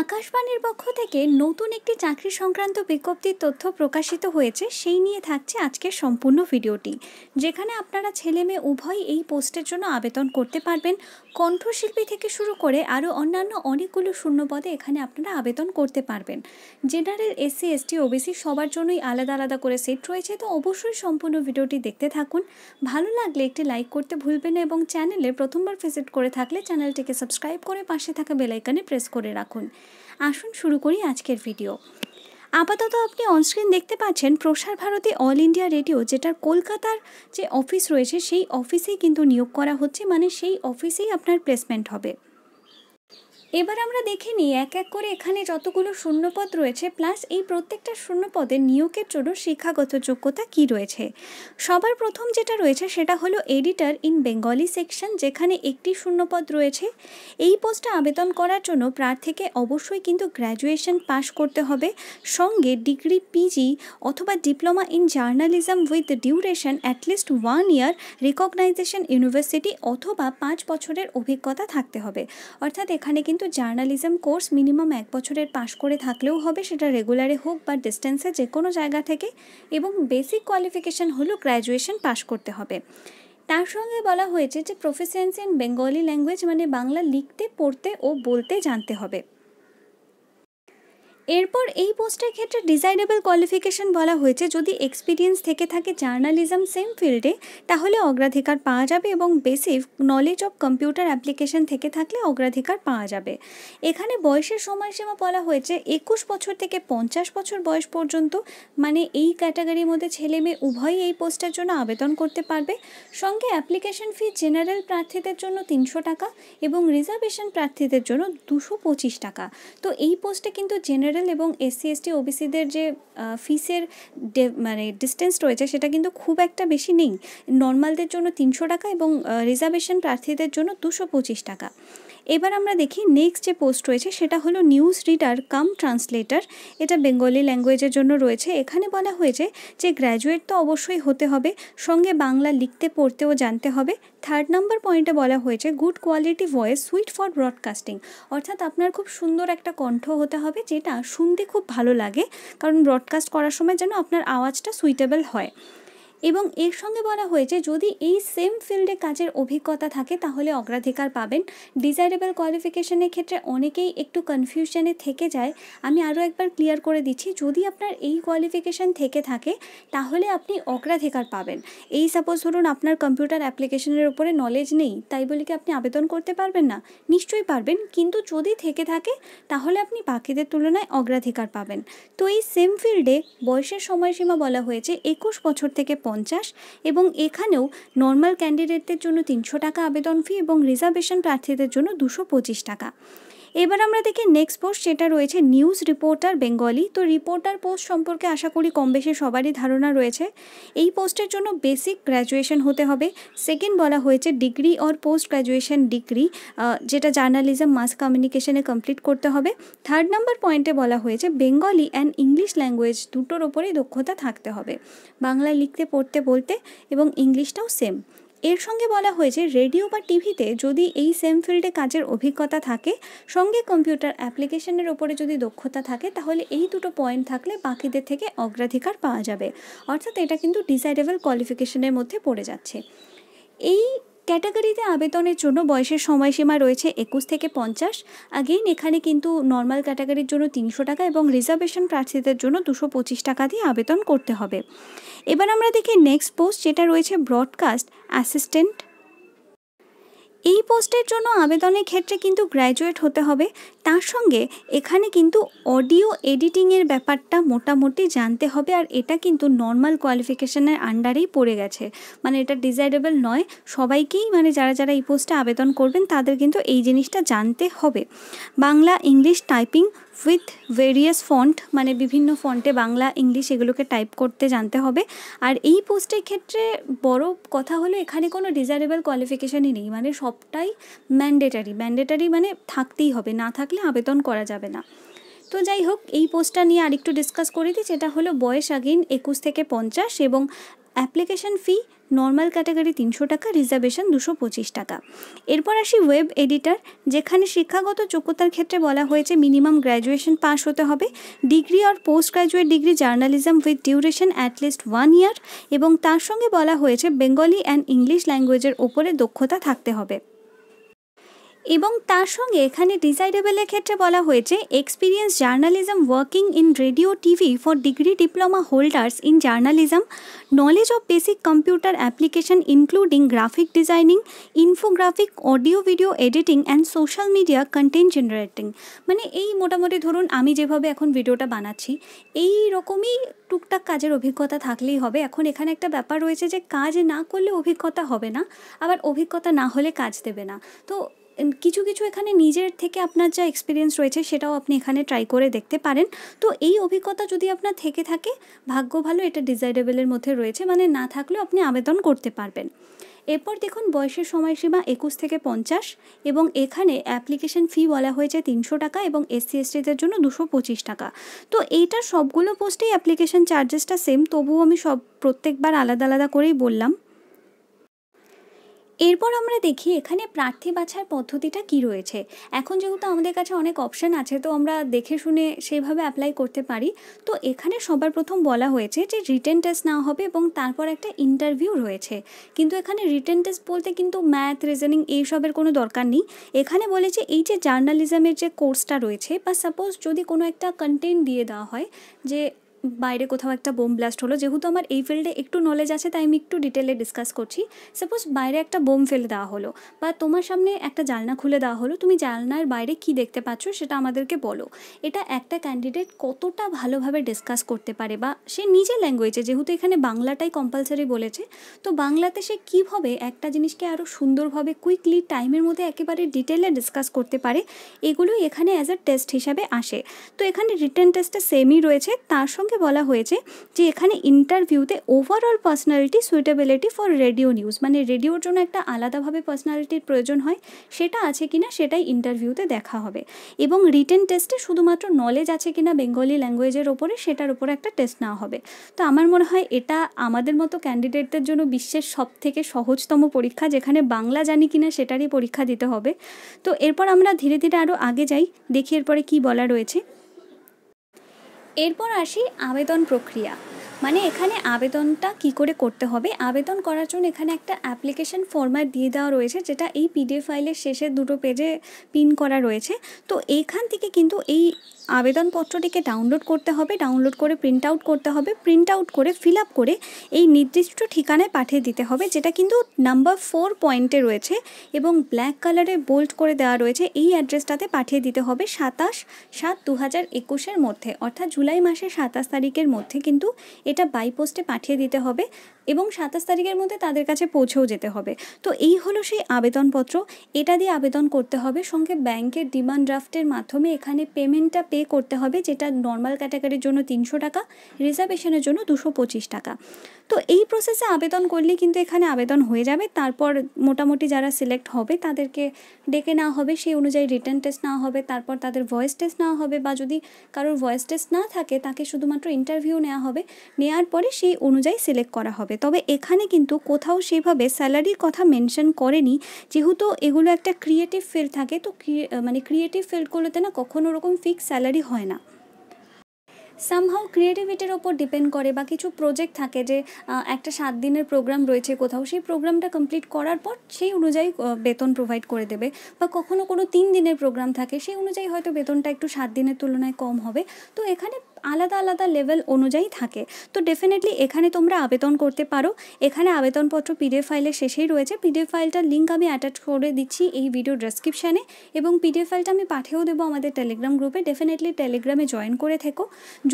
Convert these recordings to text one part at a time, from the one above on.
আকাশবাণীর পক্ষ থেকে নতুন একটি চাকরি সংক্রান্ত বিজ্ঞপ্তির তথ্য প্রকাশিত হয়েছে সেই নিয়ে থাকছে আজকের সম্পূর্ণ ভিডিওটি যেখানে আপনারা ছেলে মেয়ে উভয় এই পোস্টের জন্য আবেদন করতে পারবেন কণ্ঠশিল্পী থেকে শুরু করে আরও অন্যান্য অনেকগুলো শূন্যপদে এখানে আপনারা আবেদন করতে পারবেন জেনারেল এসসি এসটি ওবিসি সবার জন্যই আলাদা আলাদা করে সেট রয়েছে তো অবশ্যই সম্পূর্ণ ভিডিওটি দেখতে থাকুন ভালো লাগলে একটি লাইক করতে ভুলবেন এবং চ্যানেলে প্রথমবার ভিজিট করে থাকলে চ্যানেলটিকে সাবস্ক্রাইব করে পাশে থাকা বেলাইকানে প্রেস করে রাখুন আসুন শুরু করি আজকের ভিডিও আপাতত আপনি অনস্ক্রিন দেখতে পাচ্ছেন প্রসার ভারতী অল ইন্ডিয়া রেডিও যেটার কলকাতার যে অফিস রয়েছে সেই অফিসেই কিন্তু নিয়োগ করা হচ্ছে মানে সেই অফিসেই আপনার প্লেসমেন্ট হবে এবার আমরা দেখে নিই এক এক করে এখানে যতগুলো শূন্যপদ রয়েছে প্লাস এই প্রত্যেকটা শূন্যপদের নিয়োগের জন্য শিক্ষাগত যোগ্যতা কি রয়েছে সবার প্রথম যেটা রয়েছে সেটা হলো এডিটার ইন বেঙ্গলি সেকশন যেখানে একটি শূন্যপদ রয়েছে এই পোস্টে আবেদন করার জন্য প্রার্থীকে অবশ্যই কিন্তু গ্র্যাজুয়েশন পাশ করতে হবে সঙ্গে ডিগ্রি পিজি অথবা diploma in journalism with duration at least one year recognition university অথবা পাঁচ বছরের অভিজ্ঞতা থাকতে হবে অর্থাৎ এখানে কিন্তু জার্নালিজম কোর্স মিনিমাম এক বছরের পাশ করে থাকলেও হবে সেটা রেগুলারে হোক বা ডিস্টেন্সে যে কোনো জায়গা থেকে এবং বেসিক কোয়ালিফিকেশান হলো গ্র্যাজুয়েশন পাশ করতে হবে তার সঙ্গে বলা হয়েছে যে প্রফেসিয়েন্সি ইন বেঙ্গলি ল্যাঙ্গুয়েজ মানে বাংলা লিখতে পড়তে ও বলতে জানতে হবে এরপর এই পোস্টের ক্ষেত্রে ডিজাইনেবল কোয়ালিফিকেশন বলা হয়েছে যদি এক্সপিরিয়েন্স থেকে থাকে জার্নালিজম সেম ফিল্ডে তাহলে অগ্রাধিকার পাওয়া যাবে এবং basic knowledge of computer application থেকে থাকলে অগ্রাধিকার পাওয়া যাবে এখানে বয়সের সময়সীমা বলা হয়েছে একুশ বছর থেকে পঞ্চাশ বছর বয়স পর্যন্ত মানে এই ক্যাটাগরির মধ্যে ছেলে মেয়ে উভয়ই এই পোস্টের জন্য আবেদন করতে পারবে সঙ্গে অ্যাপ্লিকেশন ফি জেনারেল প্রার্থীদের জন্য তিনশো টাকা এবং রিজার্ভেশন প্রার্থীদের জন্য দুশো পঁচিশ টাকা তো এই পোস্টে কিন্তু জেনারেল জেনারেল এবং এসসি এসটি ওবিসিদের যে ফিসের মানে ডিস্টেন্স রয়েছে সেটা কিন্তু খুব একটা বেশি নেই নর্মালদের জন্য তিনশো টাকা এবং রিজার্ভেশন প্রার্থীদের জন্য দুশো পঁচিশ টাকা এবার আমরা দেখি নেক্সট যে পোস্ট রয়েছে সেটা হলো নিউজ রিডার কাম ট্রান্সলেটার এটা বেঙ্গলি ল্যাঙ্গুয়েজের জন্য রয়েছে এখানে বলা হয়েছে যে গ্র্যাজুয়েট তো অবশ্যই হতে হবে সঙ্গে বাংলা লিখতে পড়তেও জানতে হবে থার্ড নাম্বার পয়েন্টে বলা হয়েছে good quality voice suit for broadcasting অর্থাৎ আপনার খুব সুন্দর একটা কণ্ঠ হতে হবে যেটা শুনতে খুব ভালো লাগে কারণ ব্রডকাস্ট করার সময় যেন আপনার আওয়াজটা সুইটেবল হয় এবং এর সঙ্গে বলা হয়েছে যদি এই সেম ফিল্ডে কাজের অভিজ্ঞতা থাকে তাহলে অগ্রাধিকার পাবেন ডিজাইরেবল কোয়ালিফিকেশনের ক্ষেত্রে অনেকেই একটু কনফিউশনে থেকে যায় আমি আরও একবার ক্লিয়ার করে দিচ্ছি যদি আপনার এই কোয়ালিফিকেশান থেকে থাকে তাহলে আপনি অগ্রাধিকার পাবেন এই সাপোজ ধরুন আপনার কম্পিউটার অ্যাপ্লিকেশনের উপরে নলেজ নেই তাই বলে কি আপনি আবেদন করতে পারবেন না নিশ্চয়ই পারবেন কিন্তু যদি থেকে থাকে তাহলে আপনি বাকিদের তুলনায় অগ্রাধিকার পাবেন তো এই সেম ফিল্ডে বয়সের সময়সীমা বলা হয়েছে একুশ বছর থেকে পঞ্চাশ এবং এখানেও নর্মাল ক্যান্ডিডেটদের জন্য তিনশো টাকা আবেদন ফি এবং রিজার্ভেশন প্রার্থীদের জন্য দুশো পঁচিশ টাকা এবার আমরা দেখি নেক্সট পোস্ট সেটা রয়েছে নিউজ রিপোর্টার বেঙ্গলি তো রিপোর্টার পোস্ট সম্পর্কে আশা করি কম বেশি সবারই ধারণা রয়েছে এই পোস্টের জন্য বেসিক গ্র্যাজুয়েশন হতে হবে সেকেন্ড বলা হয়েছে degree or post graduation degree যেটা জার্নালিজম মাস কমিউনিকেশনে কমপ্লিট করতে হবে থার্ড নাম্বার পয়েন্টে বলা হয়েছে বেঙ্গলি অ্যান্ড ইংলিশ ল্যাঙ্গুয়েজ দুটোর ওপরেই দক্ষতা থাকতে হবে বাংলা লিখতে পড়তে বলতে এবং ইংলিশটাও সেম এর সঙ্গে বলা হয়েছে রেডিও বা টিভিতে যদি এই সেম ফিল্ডে কাজের অভিজ্ঞতা থাকে সঙ্গে কম্পিউটার অ্যাপ্লিকেশনের ওপরে যদি দক্ষতা থাকে তাহলে এই দুটো পয়েন্ট থাকলে বাকিদের থেকে অগ্রাধিকার পাওয়া যাবে অর্থাৎ এটা কিন্তু ডিসাইডেবল কোয়ালিফিকেশনের মধ্যে পড়ে যাচ্ছে এই ক্যাটাগরিতে আবেদনের জন্য বয়সের সময়সীমা রয়েছে একুশ থেকে পঞ্চাশ আগেইন এখানে কিন্তু নর্মাল ক্যাটাগরির জন্য তিনশো টাকা এবং রিজার্ভেশন প্রার্থীদের জন্য দুশো পঁচিশ টাকা দিয়ে আবেদন করতে হবে এবার আমরা দেখি নেক্সট পোস্ট যেটা রয়েছে ব্রডকাস্ট অ্যাসিস্ট্যান্ট এই পোস্টের জন্য আবেদনের ক্ষেত্রে কিন্তু গ্র্যাজুয়েট হতে হবে তার সঙ্গে এখানে কিন্তু অডিও এডিটিংয়ের ব্যাপারটা মোটামুটি জানতে হবে আর এটা কিন্তু নর্মাল কোয়ালিফিকেশনের আন্ডারেই পড়ে গেছে মানে এটা ডিজাইরেবল নয় সবাইকেই মানে যারা যারা এই পোস্টে আবেদন করবেন তাদের কিন্তু এই জিনিসটা জানতে হবে Bangla English typing with various font মানে বিভিন্ন ফন্টে বাংলা ইংলিশ এগুলোকে টাইপ করতে জানতে হবে আর এই পোস্টের ক্ষেত্রে বড় কথা হলো এখানে কোনো ডিজারেবল কোয়ালিফিকেশানই নেই মানে সবটাই ম্যান্ডেটারি ম্যান্ডেটারি মানে থাকতেই হবে না থাকলে আবেদন করা যাবে না তো যাই হোক এই পোস্টটা নিয়ে আরেকটু ডিসকাস করে দিই যেটা হলো বয়স আগেন একুশ থেকে পঞ্চাশ এবং অ্যাপ্লিকেশন ফি নর্মাল ক্যাটাগরি তিনশো টাকা রিজার্ভেশন দুশো পঁচিশ টাকা এরপর আসি ওয়েব এডিটার যেখানে শিক্ষাগত যোগ্যতার ক্ষেত্রে বলা হয়েছে মিনিমাম গ্র্যাজুয়েশন পাস হতে হবে ডিগ্রি আর post graduate degree journalism with duration at least one year এবং তার সঙ্গে বলা হয়েছে বেঙ্গলি অ্যান্ড ইংলিশ ল্যাঙ্গুয়েজের ওপরে দক্ষতা থাকতে হবে এবং তার সঙ্গে এখানে ডিজাইডেবলের ক্ষেত্রে বলা হয়েছে experience journalism working in radio TV for degree diploma holders in journalism knowledge of basic computer application including graphic designing infographic audio video editing and social media content generating মানে এই মোটামুটি ধরুন আমি যেভাবে এখন ভিডিওটা বানাচ্ছি এই রকমই টুকটাক কাজের অভিজ্ঞতা থাকলেই হবে এখন এখানে একটা ব্যাপার রয়েছে যে কাজ না করলে অভিজ্ঞতা হবে না আবার অভিজ্ঞতা না হলে কাজ দেবে না তো কিছু কিছু এখানে নিজের থেকে আপনার যা এক্সপিরিয়েন্স রয়েছে সেটাও আপনি এখানে ট্রাই করে দেখতে পারেন তো এই অভিজ্ঞতা যদি আপনার থেকে থাকে ভাগ্য ভালো এটা ডিজাইরেবলের মধ্যে রয়েছে মানে না থাকলেও আপনি আবেদন করতে পারবেন এরপর দেখুন বয়সের সময়সীমা একুশ থেকে পঞ্চাশ এবং এখানে অ্যাপ্লিকেশন ফি বলা হয়েছে তিনশো টাকা এবং এসসি এসটিদের জন্য দুশো পঁচিশ টাকা তো এইটা সবগুলো পোস্টেই অ্যাপ্লিকেশন চার্জেসটা সেম তবুও আমি সব প্রত্যেকবার আলাদা আলাদা করেই বললাম এরপর আমরা দেখি এখানে প্রার্থী বাছার পদ্ধতিটা কি রয়েছে এখন যেহেতু আমাদের কাছে অনেক অপশান আছে তো আমরা দেখে শুনে সেভাবে অ্যাপ্লাই করতে পারি তো এখানে সবার প্রথম বলা হয়েছে যে রিটেন টেস্ট না হবে এবং তারপর একটা ইন্টারভিউ রয়েছে কিন্তু এখানে রিটেন টেস্ট বলতে কিন্তু ম্যাথ রিজনিং এইসবের কোনো দরকার নেই এখানে বলেছে এই যে জার্নালিজমের যে কোর্সটা রয়েছে বা সাপোজ যদি কোনো একটা কন্টেন্ট দিয়ে দেওয়া হয় যে বাইরে কোথাও একটা বোম ব্লাস্ট হলো যেহেতু আমার এই ফিল্ডে একটু নলেজ আছে তাই আমি একটু ডিটেলে ডিসকাস করছি সাপোজ বাইরে একটা বোম ফেলে দেওয়া হলো বা তোমার সামনে একটা জালনা খুলে দেওয়া হলো তুমি জালনার বাইরে কি দেখতে পাচ্ছ সেটা আমাদেরকে বলো এটা একটা ক্যান্ডিডেট কতটা ভালোভাবে ডিসকাস করতে পারে বা সে নিজের ল্যাঙ্গুয়েজে যেহেতু এখানে বাংলাটাই কম্পালসারি বলেছে তো বাংলাতে সে কীভাবে একটা জিনিসকে আরও সুন্দরভাবে কুইকলি টাইমের মধ্যে একেবারে ডিটেলে ডিসকাস করতে পারে এগুলোই এখানে অ্যাজ আ টেস্ট হিসাবে আসে তো এখানে রিটার্ন টেস্টে সেমই রয়েছে তার সঙ্গে মধ্যে বলা হয়েছে যে এখানে ইন্টারভিউতে overall personality suitability for radio news মানে রেডিওর জন্য একটা আলাদাভাবে পার্সোনালিটির প্রয়োজন হয় সেটা আছে কিনা সেটাই ইন্টারভিউতে দেখা হবে এবং রিটেন টেস্টে শুধুমাত্র নলেজ আছে কিনা বেঙ্গলি ল্যাঙ্গুয়েজের ওপরে সেটার ওপরে একটা টেস্ট নেওয়া হবে তো আমার মনে হয় এটা আমাদের মতো ক্যান্ডিডেটদের জন্য বিশ্বের সব থেকে সহজতম পরীক্ষা যেখানে বাংলা জানি কিনা সেটারই পরীক্ষা দিতে হবে তো এরপর আমরা ধীরে ধীরে আরও আগে যাই দেখি এরপরে কি বলা রয়েছে এরপর আসি আবেদন প্রক্রিয়া মানে এখানে আবেদনটা কি করে করতে হবে আবেদন করার জন্য এখানে একটা অ্যাপ্লিকেশন ফর্ম্যাট দিয়ে দেওয়া রয়েছে যেটা এই পিডিএফ ফাইলের শেষে দুটো পেজে পিন করা রয়েছে তো এখান থেকে কিন্তু এই আবেদনপত্রটিকে ডাউনলোড করতে হবে ডাউনলোড করে প্রিন্ট আউট করতে হবে প্রিন্ট আউট করে ফিল আপ করে এই নির্দিষ্ট ঠিকানায় পাঠিয়ে দিতে হবে যেটা কিন্তু নাম্বার ফোর পয়েন্টে রয়েছে এবং ব্ল্যাক কালারে বোল্ড করে দেওয়া রয়েছে এই অ্যাড্রেসটাতে পাঠিয়ে দিতে হবে সাতাশ সাত দু হাজার একুশের মধ্যে অর্থাৎ জুলাই মাসের সাতাশ তারিখের মধ্যে কিন্তু এটা বাইপোস্টে পাঠিয়ে দিতে হবে এবং সাতাশ তারিখের মধ্যে তাদের কাছে পৌঁছেও যেতে হবে তো এই হলো সেই আবেদনপত্র এটা দিয়ে আবেদন করতে হবে সঙ্গে ব্যাংকের ডিমান্ড ড্রাফটের মাধ্যমে এখানে পেমেন্টটা পে করতে হবে যেটা নর্মাল ক্যাটাগরির জন্য তিনশো টাকা রিজার্ভেশনের জন্য দুশো পঁচিশ টাকা তো এই প্রসেসে আবেদন করলে কিন্তু এখানে আবেদন হয়ে যাবে তারপর মোটামুটি যারা সিলেক্ট হবে তাদেরকে ডেকে নেওয়া হবে সেই অনুযায়ী রিটার্ন টেস্ট নেওয়া হবে তারপর তাদের ভয়েস টেস্ট নেওয়া হবে বা যদি কারোর ভয়েস টেস্ট না থাকে তাকে শুধুমাত্র ইন্টারভিউ নেওয়া হবে নেয়ার পরে সেই অনুযায়ী সিলেক্ট করা হবে তবে এখানে কিন্তু কোথাও সেভাবে স্যালারির কথা মেনশন করেনি যেহেতু এগুলো একটা ক্রিয়েটিভ ফিল্ড থাকে তো মানে ক্রিয়েটিভ ফিল্ডগুলোতে না কখনো ওরকম ফিক্স স্যালারি হয় না সামহাও ক্রিয়েটিভিটির ওপর ডিপেন্ড করে বা কিছু প্রজেক্ট থাকে যে একটা সাত দিনের প্রোগ্রাম রয়েছে কোথাও সেই প্রোগ্রামটা কমপ্লিট করার পর সেই অনুযায়ী বেতন প্রোভাইড করে দেবে বা কখনো কোনো তিন দিনের প্রোগ্রাম থাকে সেই অনুযায়ী হয়তো বেতনটা একটু সাত দিনের তুলনায় কম হবে তো এখানে আলাদা আলাদা লেভেল অনুযায়ী থাকে তো ডেফিনেটলি এখানে তোমরা আবেদন করতে পারো এখানে আবেদনপত্র পিডিএফ ফাইলের শেষেই রয়েছে পিডিএফ ফাইলটার লিঙ্ক আমি অ্যাটাচ করে দিচ্ছি এই ভিডিও ডেসক্রিপশানে এবং পিডিএফ ফাইলটা আমি পাঠিয়েও দেবো আমাদের টেলিগ্রাম গ্রুপে ডেফিনেটলি টেলিগ্রামে জয়েন করে থেকো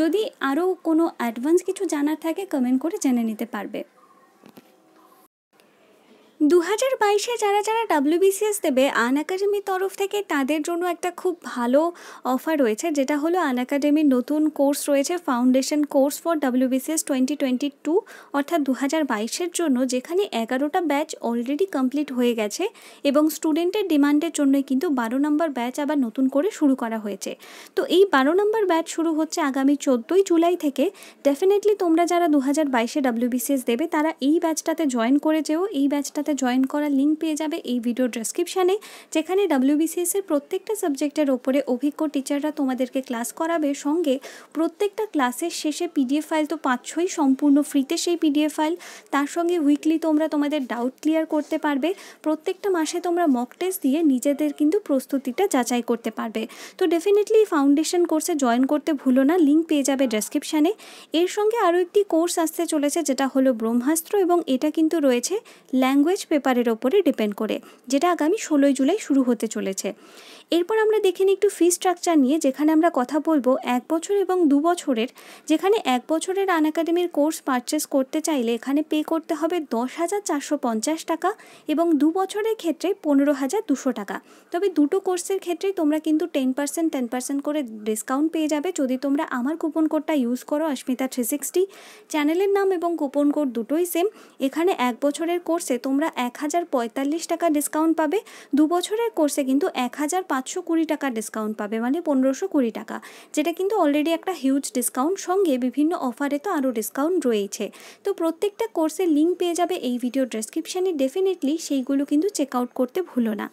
যদি আরও কোনো অ্যাডভান্স কিছু জানার থাকে কমেন্ট করে জেনে নিতে পারবে দু হাজার বাইশে যারা যারা ডাব্লিউবিসিএস দেবে আন একাডেমির তরফ থেকে তাদের জন্য একটা খুব ভালো অফার রয়েছে যেটা হলো আন একাডেমির নতুন কোর্স রয়েছে foundation course for WBCS twenty twenty two অর্থাৎ দু হাজার বাইশের জন্য যেখানে এগারোটা ব্যাচ অলরেডি কমপ্লিট হয়ে গেছে এবং স্টুডেন্টের ডিমান্ডের জন্য কিন্তু বারো নম্বর ব্যাচ আবার নতুন করে শুরু করা হয়েছে তো এই বারো নম্বর ব্যাচ শুরু হচ্ছে আগামী চোদ্দোই জুলাই থেকে ডেফিনেটলি তোমরা যারা দু হাজার বাইশে ডাব্লিউবিসিএস দেবে তারা এই ব্যাচটাতে জয়েন করে যেও এই ব্যাচটাতে ক্লাসে জয়েন করার লিঙ্ক পেয়ে যাবে এই ভিডিও ডেসক্রিপশানে যেখানে ডাব্লিউবিসিএস এর প্রত্যেকটা সাবজেক্টের ওপরে অভিজ্ঞ টিচাররা তোমাদেরকে ক্লাস করাবে সঙ্গে প্রত্যেকটা ক্লাসের শেষে পিডিএফ ফাইল তো পাচ্ছই সম্পূর্ণ ফ্রিতে সেই পিডিএফ ফাইল তার সঙ্গে উইকলি তোমরা তোমাদের ডাউট ক্লিয়ার করতে পারবে প্রত্যেকটা মাসে তোমরা মক টেস্ট দিয়ে নিজেদের কিন্তু প্রস্তুতিটা যাচাই করতে পারবে তো ডেফিনেটলি ফাউন্ডেশন কোর্সে জয়েন করতে ভুলো না লিঙ্ক পেয়ে যাবে ডেসক্রিপশানে এর সঙ্গে আরও একটি কোর্স আসতে চলেছে যেটা হলো ব্রহ্মাস্ত্র এবং এটা কিন্তু রয়েছে ল্যাঙ্গুয়েজ পেপারের ওপরে ডিপেন্ড করে যেটা আগামী ষোলোই জুলাই শুরু হতে চলেছে এরপর আমরা দেখে একটু ফি স্ট্রাকচার নিয়ে যেখানে আমরা কথা বলবো এক বছর এবং দু বছরের যেখানে এক বছরের আন একাডেমির কোর্স পারচেস করতে চাইলে এখানে পে করতে হবে দশ হাজার চারশো পঞ্চাশ টাকা এবং দু বছরের ক্ষেত্রে পনেরো হাজার দুশো টাকা তবে দুটো কোর্সের ক্ষেত্রে তোমরা কিন্তু টেন পার্সেন্ট টেন পার্সেন্ট করে ডিসকাউন্ট পেয়ে যাবে যদি তোমরা আমার কুপন কোডটা ইউজ করো অস্মিতা থ্রি সিক্সটি চ্যানেলের নাম এবং কুপন কোড দুটোই সেম এখানে এক বছরের কোর্সে তোমরা এক হাজার পঁয়তাল্লিশ টাকা ডিসকাউন্ট পাবে দু বছরের কোর্সে কিন্তু এক হাজার পাঁচ পাঁচশো কুড়ি টাকা ডিসকাউন্ট পাবে মানে পনেরোশো কুড়ি টাকা যেটা কিন্তু অলরেডি একটা হিউজ ডিসকাউন্ট সঙ্গে বিভিন্ন অফারে তো আরও ডিসকাউন্ট রয়েছে তো প্রত্যেকটা কোর্সের লিঙ্ক পেয়ে যাবে এই ভিডিও ডেসক্রিপশানে ডেফিনেটলি সেইগুলো কিন্তু চেক আউট করতে ভুলো না